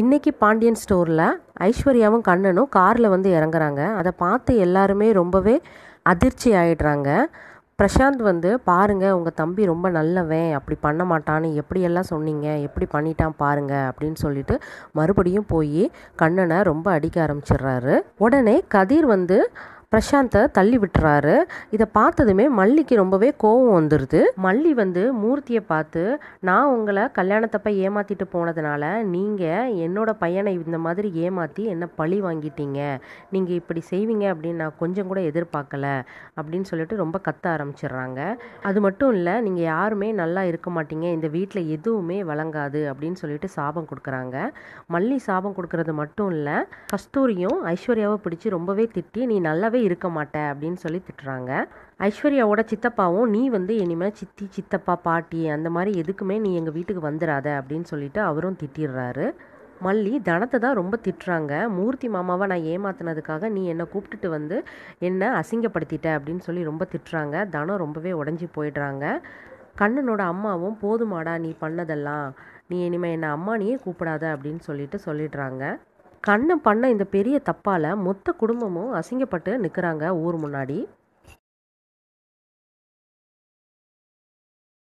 இன்றைக்கி பாண்டியன் ஸ்டோரில் ஐஸ்வர்யாவும் கண்ணனும் காரில் வந்து இறங்குறாங்க அதை பார்த்து எல்லாருமே ரொம்பவே அதிர்ச்சி ஆகிடுறாங்க பிரசாந்த் வந்து பாருங்கள் உங்கள் தம்பி ரொம்ப நல்லவன் அப்படி பண்ண மாட்டான்னு எப்படியெல்லாம் சொன்னீங்க எப்படி பண்ணிட்டான் பாருங்கள் அப்படின்னு சொல்லிட்டு மறுபடியும் போய் கண்ணனை ரொம்ப அடிக்க ஆரம்பிச்சிடுறாரு உடனே கதிர் வந்து பிரசாந்தை தள்ளி விட்டுறாரு இதை பார்த்ததுமே மல்லிக்கு ரொம்பவே கோவம் வந்துடுது மல்லி வந்து மூர்த்தியை பார்த்து நான் உங்களை கல்யாணத்தப்ப ஏமாற்றிட்டு போனதுனால நீங்கள் என்னோட பையனை இந்த மாதிரி ஏமாற்றி என்ன பழி வாங்கிட்டீங்க நீங்கள் இப்படி செய்வீங்க அப்படின்னு நான் கொஞ்சம் கூட எதிர்பார்க்கல அப்படின்னு சொல்லிட்டு ரொம்ப கத்த ஆரம்பிச்சிடுறாங்க அது மட்டும் இல்லை நீங்கள் யாருமே நல்லா இருக்க மாட்டீங்க இந்த வீட்டில் எதுவுமே வழங்காது அப்படின்னு சொல்லிட்டு சாபம் கொடுக்குறாங்க மல்லி சாபம் கொடுக்கறது மட்டும் இல்லை கஸ்தூரியும் ஐஸ்வர்யாவை பிடிச்சி ரொம்பவே திட்டி நீ நல்லாவே இருக்க மாட்டேன் அப்படின்னு சொல்லி திட்டுறாங்க ஐஸ்வர்யாவோட சித்தப்பாவும் நீ வந்து இனிமேல் சித்தி சித்தப்பா பாட்டி அந்த மாதிரி எதுக்குமே நீ எங்கள் வீட்டுக்கு வந்துடாத அப்படின்னு சொல்லிட்டு அவரும் திட்டிடுறாரு மல்லி தனத்தை தான் ரொம்ப திட்டுறாங்க மூர்த்தி மாமாவை நான் ஏமாத்தினதுக்காக நீ என்னை கூப்பிட்டுட்டு வந்து என்னை அசிங்கப்படுத்திட்ட அப்படின்னு சொல்லி ரொம்ப திட்டுறாங்க தனம் ரொம்பவே உடஞ்சி போயிடுறாங்க கண்ணனோட அம்மாவும் போதுமாடா நீ பண்ணதெல்லாம் நீ இனிமேல் என்னை அம்மா நீயே கூப்பிடாத அப்படின்னு சொல்லிட்டு சொல்லிடுறாங்க கண்ணன் பண்ண இந்த பெரிய தப்பால மொத்த குடும்பமும் அசிங்கப்பட்டு நிற்கிறாங்க ஊர் முன்னாடி